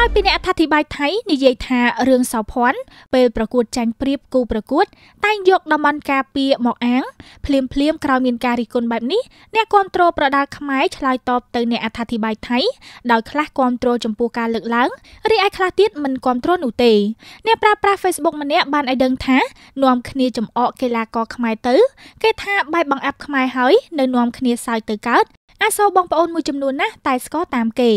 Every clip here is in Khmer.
ក្រោយពីអ្នកអធិប្បាយថៃនិយាយថារឿងសោភ័ណ្ឌពេលប្រកួតចាញ់ប្រៀបគូប្រកួតតែងយកតំបន់ការពារមកអាងភ្លាមភ្លាមក្រោយមានការរិះគន់បែបនេះអ្នកគ្រប់គ្រងប្រដាល់ខ្មែរឆ្លើយតបទៅអ្នកអធិប្បាយថៃដោយខ្លះគ្រប់គ្រងចំពោះការលើកឡើងរីឯខ្លះទៀតមិនគ្រប់គ្រងនោះទេអ្នកប្រើប្រាស់ Facebook ម្នាក់បានឲ្យដឹងថានាំគ្នាចំអកកីឡាករខ្មែរទៅ គេថាបែបបង្អាប់ខ្មែរហើយ នៅនាំគ្នាសើចទៅកើតអសូរបងប្អូនមួយចំនួនណាស់តែស្គាល់តាមគេ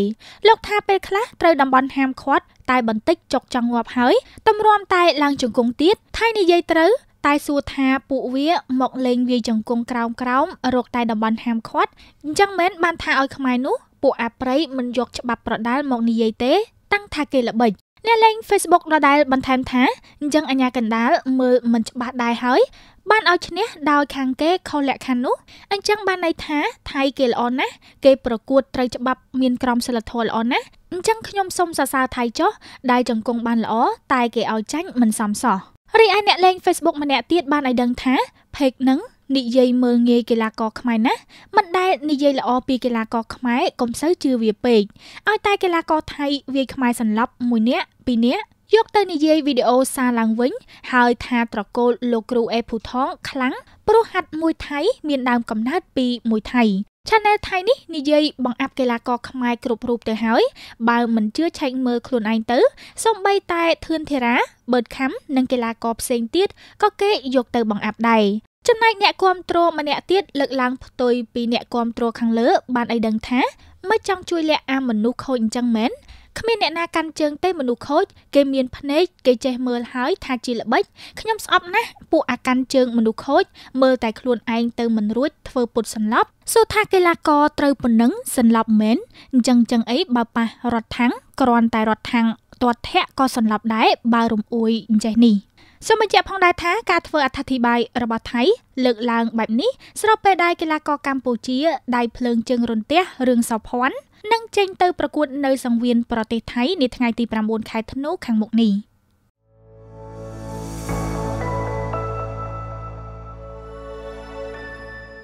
លោកថាពេលខ្លះត្រូវតំបន់ហាមឃាត់តែបន្តិចចុកចង់ងាប់ហើយតម្រាំតែឡើងជង្គង់ទៀតថៃនិយាយត្រូវតែសួរថាពួកវាមកលេងវាយជង្គង់ក្រោមក្រោមរកតែតំបន់ហាមឃាត់អញ្ចឹងមែនបានថាឲ្យខ្មែរនោះពួកអាប្រៃមិនយកច្បាប់ប្រដាល់មកនិយាយទេតាំងថាគេល្បិចអ្នកលេង Facebook ដដែលបន្ថែមថាអញ្ចឹងអាញាកណ្ដាលមើលមិនច្បាស់ដែរហើយបានឲ្យឈ្នះដោយខាងគេខុសលក្ខខណ្ឌនោះអញ្ចឹងបានន័យថាថៃគេល្អណាស់គេប្រកួតត្រូវច្បាប់មានក្រមសីលធម៌ល្អណាស់អញ្ចឹងខ្ញុំសូមសរសើរថៃចុះដៃជង្គង់បានល្អតែគេឲ្យចាញ់មិនសមសោះរីឯអ្នកលេង Facebook ម្នាក់ទៀតបានឲ្យដឹងថា page នឹងនិយាយមើលងាយកីឡាករខ្មែរណាស់មិនដែល និយាយល្អពីកីឡាករខ្មែរកុំសូវជឿវាពេកឲ្យតែកីឡាករថៃវាយខ្មែរសន្លប់ មួយនាក់ពីរនាក់យកទៅនិយាយវីដេអូសារឡើងវិញ ហើយថាត្រកូលលោកគ្រូអេភូថងខ្លាំងព្រោះហាត់មួយថៃ មានដើមកំណើតពីមួយថៃ Channel ថៃនេះនិយាយបង្អាប់កីឡាករខ្មែរគ្រប់រូបទៅហើយ បើមិនជឿឆែកមើលខ្លួនឯងទៅសំបីតែធឿនធារាបឺតខាំនិងកីឡាករផ្សេងទៀតក៏គេយកទៅបង្អាប់ដែរចំណែកអ្នកគ្រប់គ្រងម្នាក់ទៀតលើកឡើងផ្ទុយពីអ្នកគ្រប់គ្រងខាងលើ បានអីដឹងថាមិនចង់ជួយលាក់អាមនុស្សខូចអញ្ចឹងមែនគ្មានអ្នកណាកាន់ជើងទេមនុស្សខូច គេមានភ្នែកគេចេះមើលហើយថាជាល្បិច ខ្ញុំស្អប់ណាស់ពួកអាកាន់ជើងមនុស្សខូច មើលតែខ្លួនឯងទៅមិនរួចធ្វើពុតសន្លប់សួរថាកីឡាករត្រូវប៉ុណ្ណឹងសន្លប់មែនអញ្ចឹងចឹងអីបើប៉ះរត់ថាំងគ្រាន់តែរត់ថាំងទាត់ធាក់ក៏សន្លប់ដែរបើរំអួយអញ្ចេះនេះសូមបញ្ជាក់ផងដែរថាការធ្វើអត្ថាធិប្បាយរបស់ថៃលើកឡើងបែបនេះស្របពេលដែលកីឡាករកម្ពុជាដៃភ្លើងជើងរន្ទះរឿងសោភ័ណ្ឌនឹងចេញទៅប្រកួតនៅសង្វៀនប្រទេសថៃនាថ្ងៃទី9ខែធ្នូខាងមុខនេះ។